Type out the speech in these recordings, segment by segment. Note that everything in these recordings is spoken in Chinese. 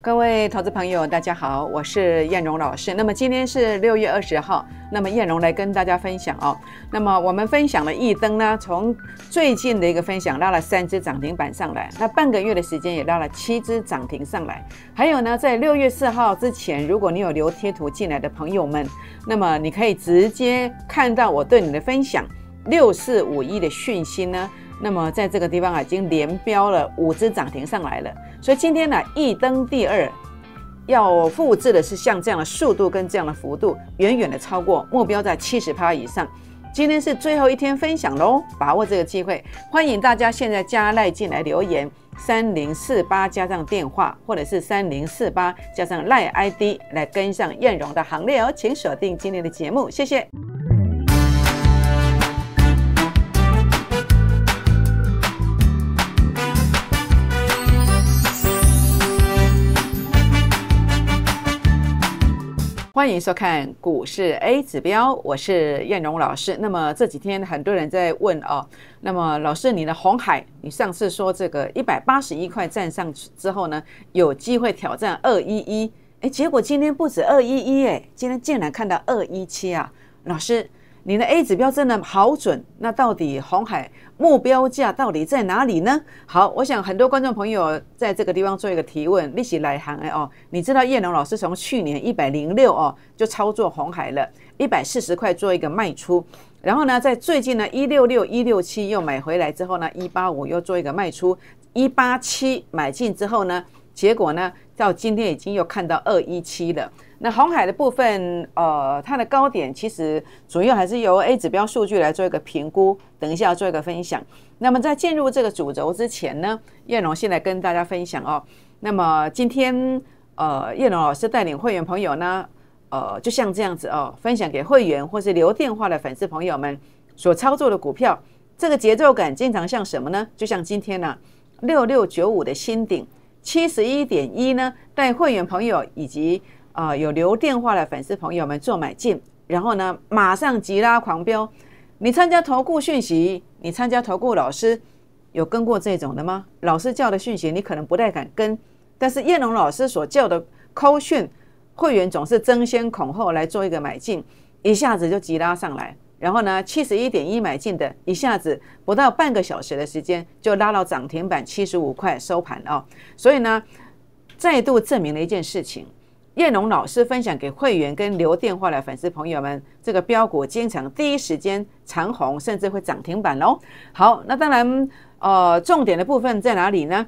各位投资朋友，大家好，我是燕荣老师。那么今天是六月二十号，那么燕荣来跟大家分享哦。那么我们分享了易登呢，从最近的一个分享拉了三只涨停板上来，那半个月的时间也拉了七只涨停上来。还有呢，在六月四号之前，如果你有留贴图进来的朋友们，那么你可以直接看到我对你的分享六四五一的讯息呢。那么在这个地方啊，已经连标了五只涨停上来了，所以今天呢一登第二，要复制的是像这样的速度跟这样的幅度，远远的超过目标在七十趴以上。今天是最后一天分享喽，把握这个机会，欢迎大家现在加赖进来留言三零四八加上电话，或者是三零四八加上赖 ID 来跟上燕荣的行列哦，请锁定今天的节目，谢谢。欢迎收看股市 A 指标，我是燕荣老师。那么这几天很多人在问哦，那么老师，你的红海，你上次说这个一百八十一块站上去之后呢，有机会挑战二一一，哎，结果今天不止二一一，哎，今天竟然看到二一七啊！老师，你的 A 指标真的好准，那到底红海？目标价到底在哪里呢？好，我想很多观众朋友在这个地方做一个提问，利息来行哎哦，你知道叶龙老师从去年一百零六哦就操作红海了一百四十块做一个卖出，然后呢，在最近呢一六六一六七又买回来之后呢，一八五又做一个卖出，一八七买进之后呢？结果呢？到今天已经又看到二一七了。那红海的部分，呃，它的高点其实主要还是由 A 指标数据来做一个评估。等一下做一个分享。那么在进入这个主轴之前呢，叶龙先来跟大家分享哦。那么今天，呃，叶龙老师带领会员朋友呢，呃，就像这样子哦，分享给会员或是留电话的粉丝朋友们所操作的股票，这个节奏感经常像什么呢？就像今天呢，六六九五的新顶。七十一点一呢，带会员朋友以及呃有留电话的粉丝朋友们做买进，然后呢马上急拉狂飙。你参加投顾讯息，你参加投顾老师有跟过这种的吗？老师叫的讯息你可能不太敢跟，但是叶龙老师所叫的扣讯，会员总是争先恐后来做一个买进，一下子就急拉上来。然后呢，七十一点一买进的，一下子不到半个小时的时间，就拉到涨停板七十五块收盘哦。所以呢，再度证明了一件事情：叶龙老师分享给会员跟留电话的粉丝朋友们，这个标股经常第一时间长红，甚至会涨停板哦。好，那当然，呃，重点的部分在哪里呢？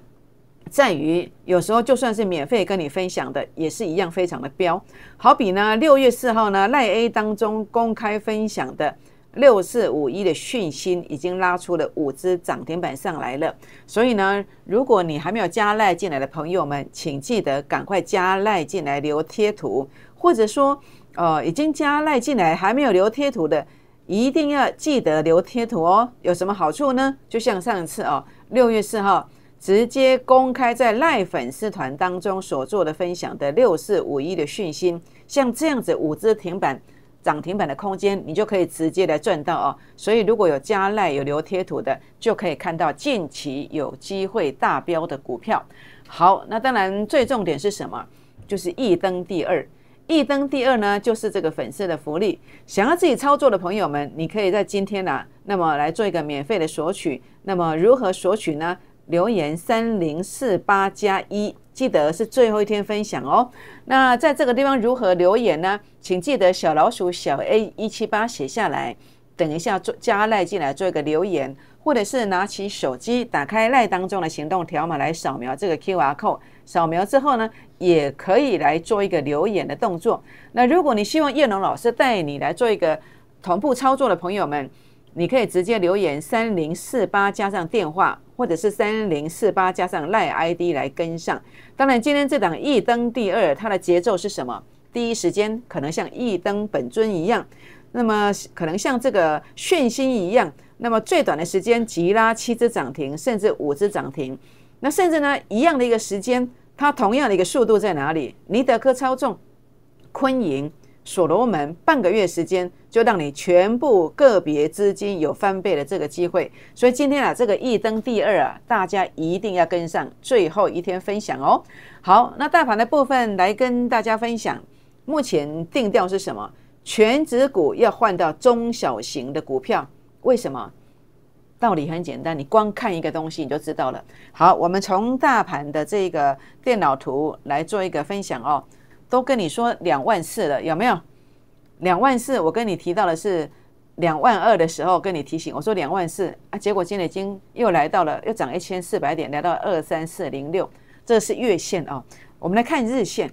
在于有时候就算是免费跟你分享的，也是一样非常的标。好比呢，六月四号呢，赖 A 当中公开分享的六四五一的讯息，已经拉出了五只涨停板上来了。所以呢，如果你还没有加赖进来的朋友们，请记得赶快加赖进来留贴图，或者说，呃，已经加赖进来还没有留贴图的，一定要记得留贴图哦。有什么好处呢？就像上次哦，六月四号。直接公开在赖粉丝团当中所做的分享的六四五一的讯息，像这样子五只停板、涨停板的空间，你就可以直接来赚到哦。所以如果有加赖有留贴图的，就可以看到近期有机会大标的股票。好，那当然最重点是什么？就是一登第二，一登第二呢，就是这个粉丝的福利。想要自己操作的朋友们，你可以在今天呢，那么来做一个免费的索取。那么如何索取呢？留言三零四八加一，记得是最后一天分享哦。那在这个地方如何留言呢？请记得小老鼠小 A 一七八写下来，等一下做加赖进来做一个留言，或者是拿起手机打开赖当中的行动条码来扫描这个 Q R code，扫描之后呢，也可以来做一个留言的动作。那如果你希望叶龙老师带你来做一个同步操作的朋友们，你可以直接留言三零四八加上电话。或者是三零四八加上赖 ID 来跟上，当然今天这档一登第二，它的节奏是什么？第一时间可能像一登本尊一样，那么可能像这个炫星一样，那么最短的时间急拉七只涨停，甚至五只涨停，那甚至呢一样的一个时间，它同样的一个速度在哪里？尼德科操纵，昆银。所罗门半个月时间就让你全部个别资金有翻倍的这个机会，所以今天啊，这个一登第二啊，大家一定要跟上，最后一天分享哦。好，那大盘的部分来跟大家分享，目前定调是什么？全指股要换到中小型的股票，为什么？道理很简单，你光看一个东西你就知道了。好，我们从大盘的这个电脑图来做一个分享哦。都跟你说两万四了，有没有？两万四，我跟你提到的是两万二的时候跟你提醒，我说两万四啊，结果今天已经又来到了，又涨一千四百点，来到二三四零六，这是月线哦。我们来看日线，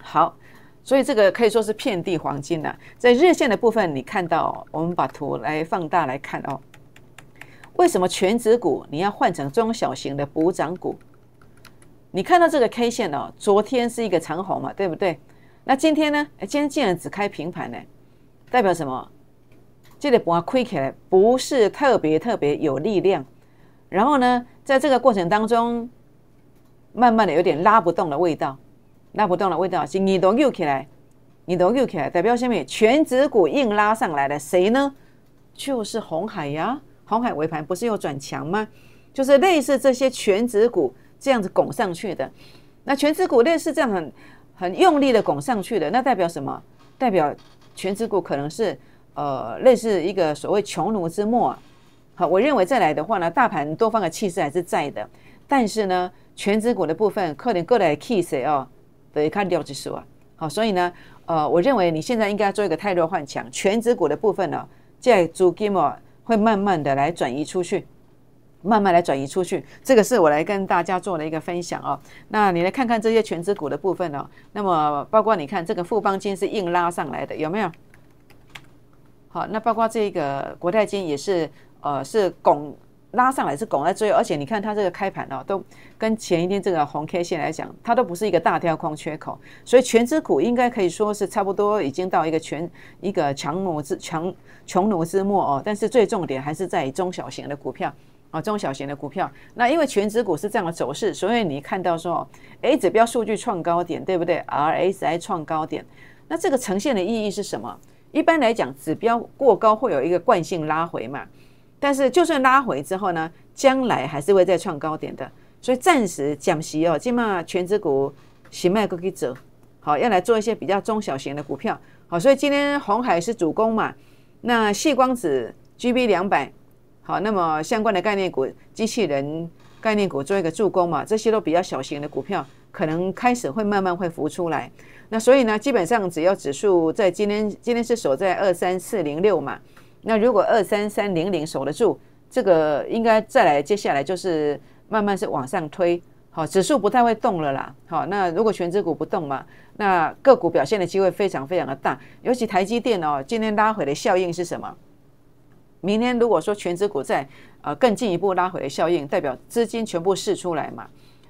好，所以这个可以说是遍地黄金了。在日线的部分，你看到，我们把图来放大来看哦。为什么全指股你要换成中小型的补涨股？你看到这个 K 线哦，昨天是一个长红嘛，对不对？那今天呢？今天竟然只开平盘呢，代表什么？这个盘亏起来不是特别特别有力量。然后呢，在这个过程当中，慢慢的有点拉不动的味道，拉不动的味道是你都扭起来，你都扭起来，代表下面全指股硬拉上来的谁呢？就是红海呀，红海尾盘不是又转强吗？就是类似这些全指股。这样子拱上去的，那全指股类似这样很很用力的拱上去的，那代表什么？代表全指股可能是呃类似一个所谓穷奴之末。好，我认为再来的话呢，大盘多方的气势还是在的，但是呢，全指股的部分可能过来气势哦，得看六指数啊。好，所以呢，呃，我认为你现在应该做一个太弱换强，全指股的部分呢，在资金哦会慢慢的来转移出去。慢慢来转移出去，这个是我来跟大家做了一个分享哦。那你来看看这些全资股的部分哦。那么包括你看这个富邦金是硬拉上来的，有没有？好，那包括这个国泰金也是，呃，是拱拉上来，是拱在最后。而且你看它这个开盘哦，都跟前一天这个红 K 线来讲，它都不是一个大跳空缺口。所以全资股应该可以说是差不多已经到一个全一个强弩之强穷弩之末哦。但是最重点还是在中小型的股票。啊，中小型的股票，那因为全指股是这样的走势，所以你看到说，a 指标数据创高点，对不对？RSI 创高点，那这个呈现的意义是什么？一般来讲，指标过高会有一个惯性拉回嘛，但是就算拉回之后呢，将来还是会再创高点的，所以暂时讲息哦，起码全指股行卖都可以走，好，要来做一些比较中小型的股票，好，所以今天红海是主攻嘛，那细光子 GB 两百。好，那么相关的概念股、机器人概念股做一个助攻嘛，这些都比较小型的股票，可能开始会慢慢会浮出来。那所以呢，基本上只要指数在今天，今天是守在二三四零六嘛。那如果二三三零零守得住，这个应该再来，接下来就是慢慢是往上推。好，指数不太会动了啦。好，那如果全指股不动嘛，那个股表现的机会非常非常的大，尤其台积电哦，今天拉回的效应是什么？明天如果说全值股在呃更进一步拉回效应，代表资金全部释出来嘛？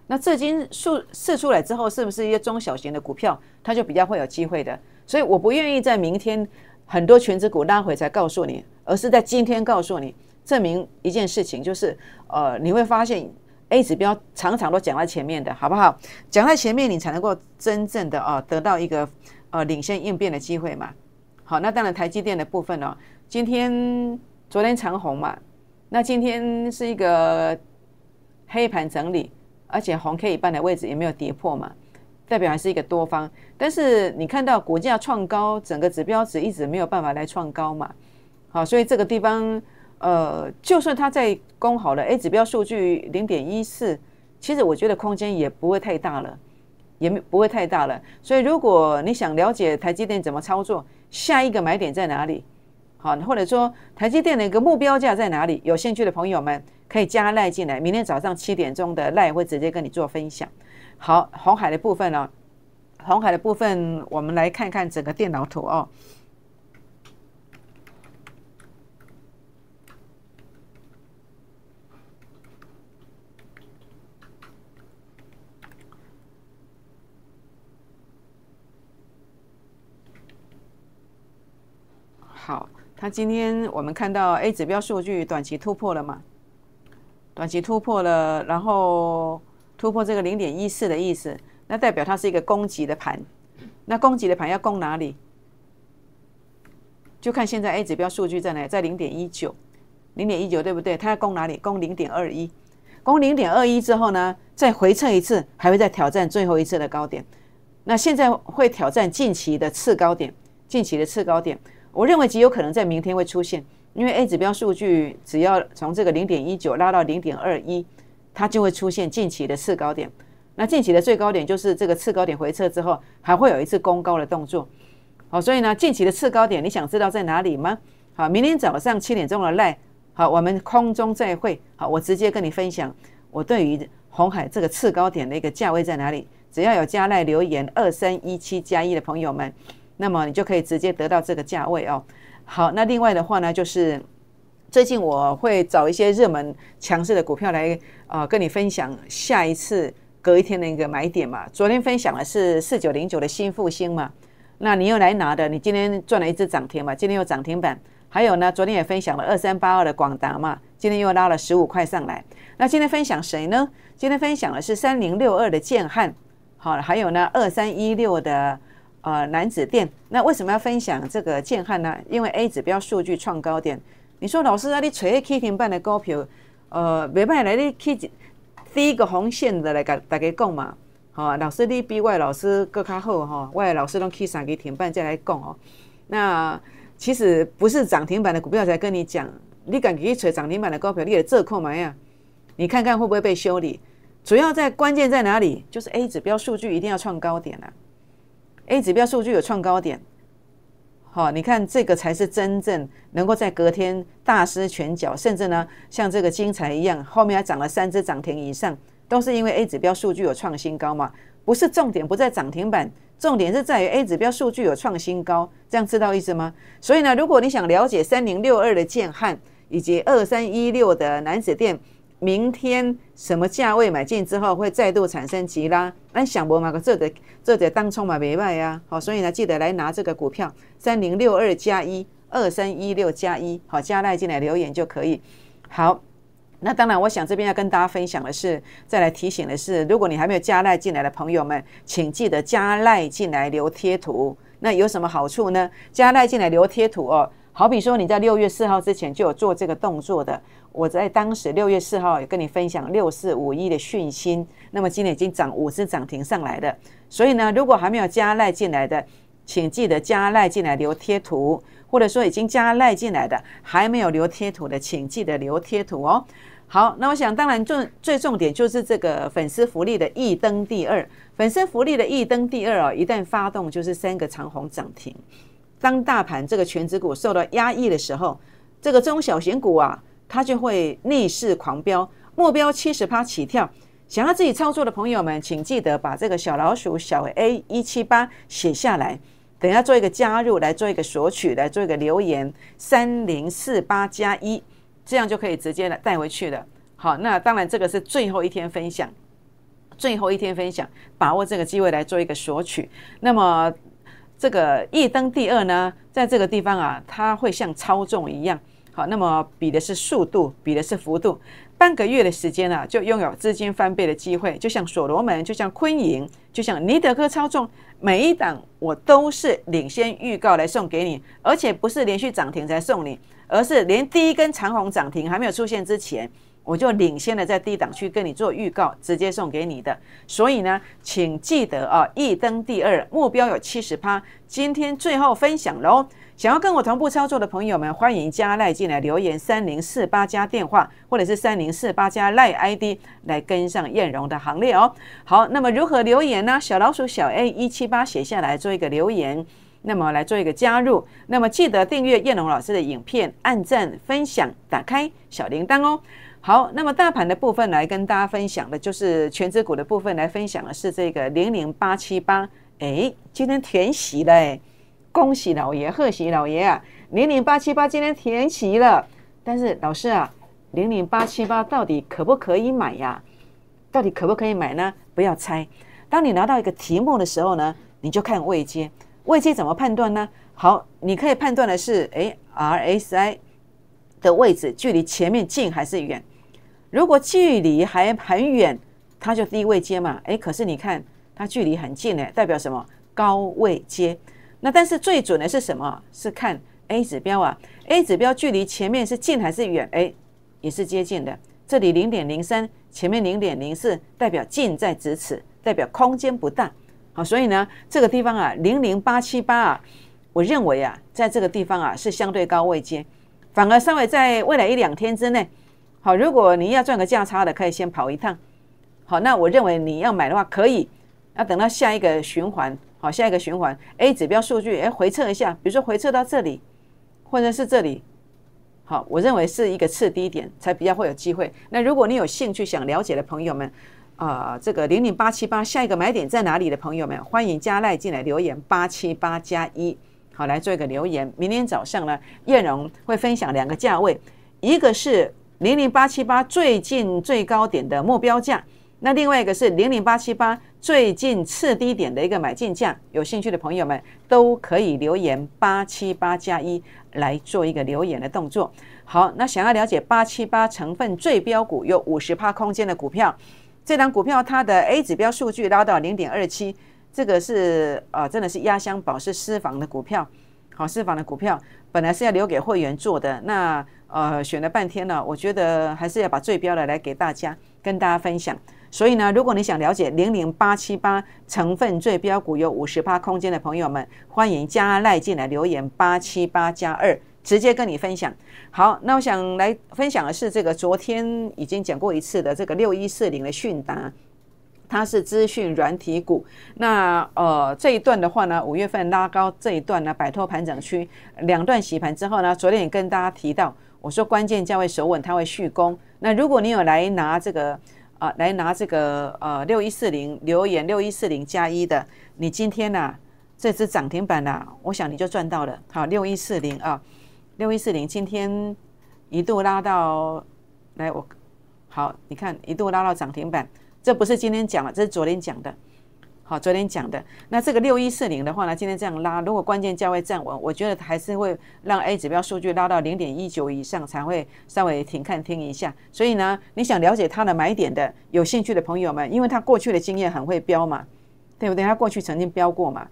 那资金释释出来之后，是不是一些中小型的股票它就比较会有机会的？所以我不愿意在明天很多全值股拉回才告诉你，而是在今天告诉你，证明一件事情就是呃你会发现 A 指标常常都讲在前面的好不好？讲在前面你才能够真正的啊得到一个呃领先应变的机会嘛？好，那当然台积电的部分呢，今天。昨天长红嘛，那今天是一个黑盘整理，而且红 K 一半的位置也没有跌破嘛，代表还是一个多方。但是你看到股价创高，整个指标值一直没有办法来创高嘛，好，所以这个地方呃，就算它在攻好了，哎，指标数据零点一四，其实我觉得空间也不会太大了，也不会太大了。所以如果你想了解台积电怎么操作，下一个买点在哪里？好，或者说台积电的一个目标价在哪里？有兴趣的朋友们可以加赖进来，明天早上七点钟的赖会直接跟你做分享。好，红海的部分呢？红海的部分，我们来看看整个电脑图哦。它今天我们看到 A 指标数据短期突破了嘛？短期突破了，然后突破这个零点一四的意思，那代表它是一个供给的盘。那供给的盘要供哪里？就看现在 A 指标数据在哪在零点一九，零点一九对不对？它要供哪里？供零点二一，供零点二一之后呢，再回撤一次，还会再挑战最后一次的高点。那现在会挑战近期的次高点，近期的次高点。我认为极有可能在明天会出现，因为 A 指标数据只要从这个零点一九拉到零点二一，它就会出现近期的次高点。那近期的最高点就是这个次高点回撤之后，还会有一次攻高的动作。好，所以呢，近期的次高点，你想知道在哪里吗？好，明天早上七点钟的赖，好，我们空中再会。好，我直接跟你分享我对于红海这个次高点的一个价位在哪里。只要有加赖留言二三一七加一的朋友们。那么你就可以直接得到这个价位哦。好，那另外的话呢，就是最近我会找一些热门强势的股票来啊，跟你分享下一次隔一天的一个买点嘛。昨天分享的是四九零九的新复兴嘛，那你又来拿的？你今天赚了一只涨停嘛？今天又涨停板。还有呢，昨天也分享了二三八二的广达嘛，今天又拉了十五块上来。那今天分享谁呢？今天分享的是三零六二的建汉，好，还有呢二三一六的。呃，男子店，那为什么要分享这个建汉呢？因为 A 指标数据创高点。你说老师，啊，你锤个 K 停板的股票，呃，没办来你去第一个红线的来给大家讲嘛。哈，老师你比外老师更较好哈，我老师拢去三只停板再来讲哦。那其实不是涨停板的股票才跟你讲，你敢去锤涨停板的股票，你有这空嘛呀？你看看会不会被修理？主要在关键在哪里？就是 A 指标数据一定要创高点了。A 指标数据有创高点，好，你看这个才是真正能够在隔天大施拳脚，甚至呢，像这个金财一样，后面还涨了三只涨停以上，都是因为 A 指标数据有创新高嘛？不是重点不在涨停板，重点是在于 A 指标数据有创新高，这样知道意思吗？所以呢，如果你想了解三零六二的建汉以及二三一六的南子电。明天什么价位买进之后会再度产生急拉？那想不嘛，哥，这得这得当冲嘛别卖呀！好，所以呢，记得来拿这个股票三零六二加一二三一六加一，好，加奈进来留言就可以。好，那当然，我想这边要跟大家分享的是，再来提醒的是，如果你还没有加奈进来的朋友们，请记得加奈进来留贴图。那有什么好处呢？加奈进来留贴图哦，好比说你在六月四号之前就有做这个动作的。我在当时六月四号也跟你分享六四五一的讯息，那么今天已经涨五次涨停上来的，所以呢，如果还没有加赖进来的，请记得加赖进来留贴图，或者说已经加赖进来的还没有留贴图的，请记得留贴图哦。好，那我想当然重最重点就是这个粉丝福利的一登第二粉丝福利的一登第二啊，一旦发动就是三个长虹涨停。当大盘这个全指股受到压抑的时候，这个中小型股啊。它就会逆势狂飙，目标七十趴起跳。想要自己操作的朋友们，请记得把这个小老鼠小 A 一七八写下来，等下做一个加入，来做一个索取，来做一个留言三零四八加一，这样就可以直接来带回去了。好，那当然这个是最后一天分享，最后一天分享，把握这个机会来做一个索取。那么这个一登第二呢，在这个地方啊，它会像操纵一样。好，那么比的是速度，比的是幅度。半个月的时间啊，就拥有资金翻倍的机会。就像所罗门，就像昆盈，就像尼德科操纵，每一档我都是领先预告来送给你，而且不是连续涨停才送你，而是连第一根长虹涨停还没有出现之前，我就领先的在低档区跟你做预告，直接送给你的。所以呢，请记得啊，一登第二目标有七十趴，今天最后分享喽。想要跟我同步操作的朋友们，欢迎加赖进来留言三零四八加电话，或者是三零四八加赖 ID 来跟上燕荣的行列哦。好，那么如何留言呢？小老鼠小 A 一七八写下来做一个留言，那么来做一个加入，那么记得订阅燕荣老师的影片，按赞、分享、打开小铃铛哦。好，那么大盘的部分来跟大家分享的，就是全指股的部分来分享的是这个零零八七八，哎，今天填息了哎。恭喜老爷，贺喜老爷啊！零零八七八今天填齐了，但是老师啊，零零八七八到底可不可以买呀？到底可不可以买呢？不要猜。当你拿到一个题目的时候呢，你就看位阶，位阶怎么判断呢？好，你可以判断的是，诶 r s i 的位置距离前面近还是远？如果距离还很远，它就低位阶嘛。诶，可是你看它距离很近呢，代表什么？高位阶。那但是最准的是什么？是看 A 指标啊，A 指标距离前面是近还是远？哎，也是接近的。这里零点零三，前面零点零四，代表近在咫尺，代表空间不大。好，所以呢，这个地方啊，零零八七八啊，我认为啊，在这个地方啊是相对高位接，反而稍微在未来一两天之内，好，如果你要赚个价差的，可以先跑一趟。好，那我认为你要买的话，可以要等到下一个循环。好，下一个循环 A 指标数据，哎，回测一下，比如说回测到这里，或者是这里，好，我认为是一个次低点才比较会有机会。那如果你有兴趣想了解的朋友们，啊，这个零零八七八下一个买点在哪里的朋友们，欢迎加赖进来留言八七八加一，好来做一个留言。明天早上呢，燕荣会分享两个价位，一个是零零八七八最近最高点的目标价。那另外一个是零零八七八最近次低点的一个买进价，有兴趣的朋友们都可以留言八七八加一来做一个留言的动作。好，那想要了解八七八成分最标股有五十趴空间的股票，这张股票它的 A 指标数据拉到零点二七，这个是啊，真的是压箱宝是私房的股票，好，私房的股票本来是要留给会员做的，那呃选了半天了，我觉得还是要把最标的来给大家跟大家分享。所以呢，如果你想了解零零八七八成分最标股有五十趴空间的朋友们，欢迎加赖进来留言八七八加二，直接跟你分享。好，那我想来分享的是这个昨天已经讲过一次的这个六一四零的讯达，它是资讯软体股。那呃这一段的话呢，五月份拉高这一段呢，摆脱盘整区，两段洗盘之后呢，昨天也跟大家提到，我说关键价位守稳，它会续攻。那如果你有来拿这个。啊，来拿这个呃六一四零留言六一四零加一的，你今天呐这只涨停板呐，我想你就赚到了。好，六一四零啊，六一四零今天一度拉到，来我好你看一度拉到涨停板，这不是今天讲了，这是昨天讲的。好，昨天讲的那这个六一四零的话呢，今天这样拉，如果关键价位站稳，我觉得还是会让 A 指标数据拉到零点一九以上才会稍微停看听一下。所以呢，你想了解它的买点的有兴趣的朋友们，因为他过去的经验很会标嘛，对不对？他过去曾经标过嘛，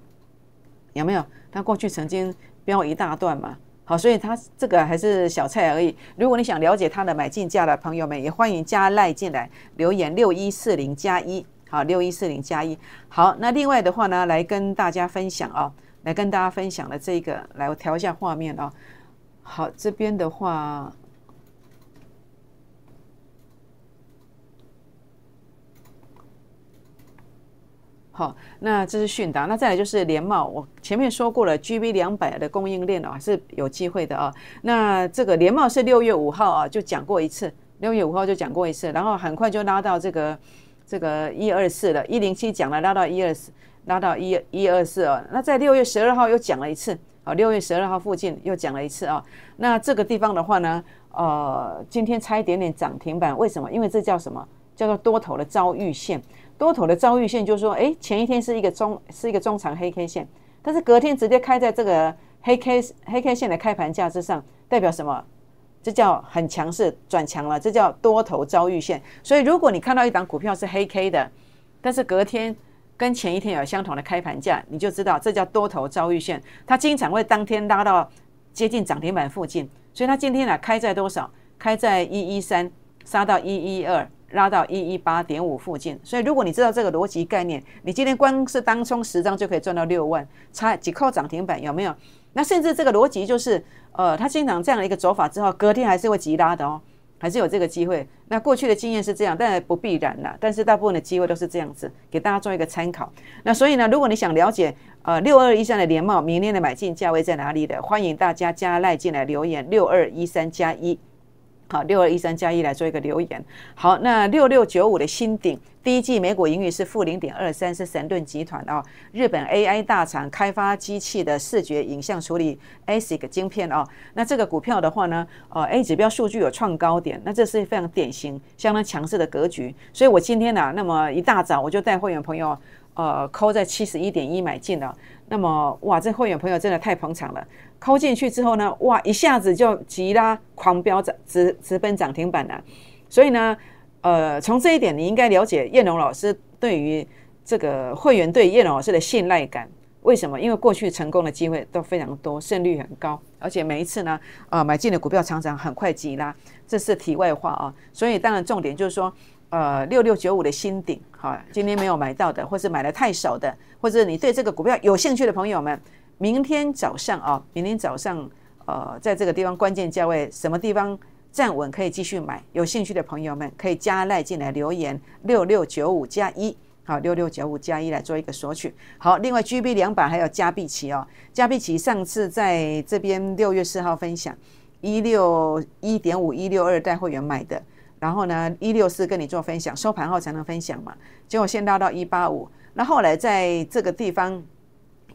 有没有？他过去曾经标一大段嘛。好，所以它这个还是小菜而已。如果你想了解它的买进价的朋友们，也欢迎加赖进来留言六一四零加一。好，六一四零加一。好，那另外的话呢，来跟大家分享啊，来跟大家分享的这个，来我调一下画面啊。好，这边的话，好，那这是迅达，那再来就是联茂。我前面说过了，G b 两百的供应链啊是有机会的啊。那这个联茂是六月五号啊就讲过一次，六月五号就讲过一次，然后很快就拉到这个。这个一二四的，一零七讲了，拉到一二四，拉到一一二四哦。那在六月十二号又讲了一次啊，六月十二号附近又讲了一次啊。那这个地方的话呢，呃，今天差一点点涨停板，为什么？因为这叫什么？叫做多头的遭遇线。多头的遭遇线就是说，哎，前一天是一个中是一个中长黑 K 线，但是隔天直接开在这个黑 K 黑 K 线的开盘价之上，代表什么？这叫很强势转强了，这叫多头遭遇线。所以，如果你看到一档股票是黑 K 的，但是隔天跟前一天有相同的开盘价，你就知道这叫多头遭遇线。它经常会当天拉到接近涨停板附近，所以它今天呢开在多少？开在一一三，杀到一一二，拉到一一八点五附近。所以，如果你知道这个逻辑概念，你今天光是当冲十张就可以赚到六万，差几扣涨停板有没有？那甚至这个逻辑就是，呃，它经常这样的一个走法之后，隔天还是会急拉的哦，还是有这个机会。那过去的经验是这样，但不必然啦。但是大部分的机会都是这样子，给大家做一个参考。那所以呢，如果你想了解呃六二一三的连帽，明天的买进价位在哪里的，欢迎大家加赖进来留言六二一三加一。好，六二一三加一来做一个留言。好，那六六九五的新顶，第一季美股盈利是负零点二三，是神盾集团啊，日本 AI 大厂开发机器的视觉影像处理 ASIC 晶片啊。那这个股票的话呢，呃，A 指标数据有创高点，那这是非常典型、相当强势的格局。所以我今天呢，那么一大早我就带会员朋友呃，扣在七十一点一买进了。那么哇，这会员朋友真的太捧场了。扣进去之后呢，哇，一下子就急拉狂飙涨，直直奔涨停板了。所以呢，呃，从这一点你应该了解燕龙老师对于这个会员对燕龙老师的信赖感。为什么？因为过去成功的机会都非常多，胜率很高，而且每一次呢，呃，买进的股票常常很快急拉。这是题外话啊。所以当然重点就是说，呃，六六九五的新顶，哈，今天没有买到的，或是买的太少的，或者你对这个股票有兴趣的朋友们。明天早上啊，明天早上，呃，在这个地方关键价位，什么地方站稳可以继续买？有兴趣的朋友们可以加赖进来留言六六九五加一，好，六六九五加一来做一个索取。好，另外 G B 两百还有加币奇哦，加币奇上次在这边六月四号分享一六一点五一六二带会员买的，然后呢一六四跟你做分享，收盘后才能分享嘛，结果先拉到一八五，那后来在这个地方。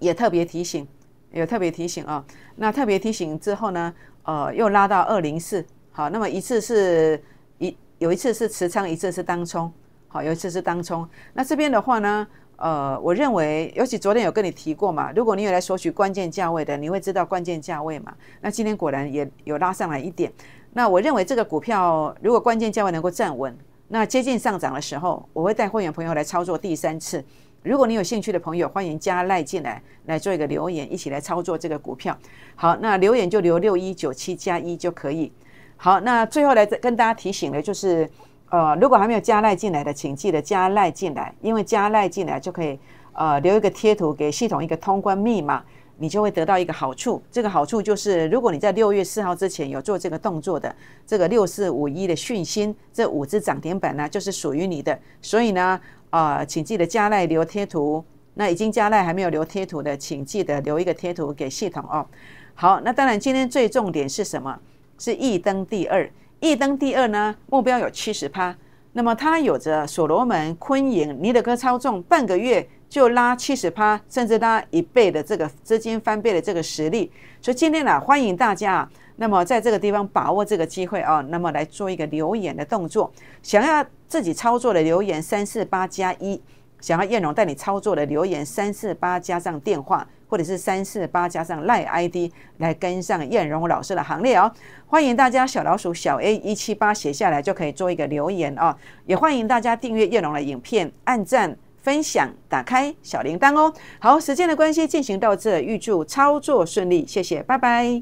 也特别提醒，有特别提醒啊。那特别提醒之后呢，呃，又拉到二零四。好，那么一次是一，有一次是持仓，一次是当冲。好，有一次是当冲。那这边的话呢，呃，我认为，尤其昨天有跟你提过嘛，如果你有来索取关键价位的，你会知道关键价位嘛。那今天果然也有拉上来一点。那我认为这个股票，如果关键价位能够站稳，那接近上涨的时候，我会带会员朋友来操作第三次。如果你有兴趣的朋友，欢迎加赖进来，来做一个留言，一起来操作这个股票。好，那留言就留六一九七加一就可以。好，那最后来再跟大家提醒的，就是呃，如果还没有加赖进来的，请记得加赖进来，因为加赖进来就可以呃留一个贴图给系统一个通关密码，你就会得到一个好处。这个好处就是，如果你在六月四号之前有做这个动作的，这个六四五一的讯息，这五只涨停板呢，就是属于你的。所以呢。啊，请记得加奈留贴图。那已经加奈还没有留贴图的，请记得留一个贴图给系统哦。好，那当然，今天最重点是什么？是易登第二。易登第二呢，目标有七十趴。那么它有着所罗门、昆盈、尼德哥超重，半个月就拉七十趴，甚至拉一倍的这个资金翻倍的这个实力。所以今天呢，欢迎大家啊。那么，在这个地方把握这个机会啊，那么来做一个留言的动作。想要自己操作的留言三四八加一，想要燕荣带你操作的留言三四八加上电话，或者是三四八加上赖 ID 来跟上燕荣老师的行列哦。欢迎大家小老鼠小 A 一七八写下来就可以做一个留言哦。也欢迎大家订阅燕荣的影片，按赞、分享、打开小铃铛哦。好，时间的关系进行到这，预祝操作顺利，谢谢，拜拜。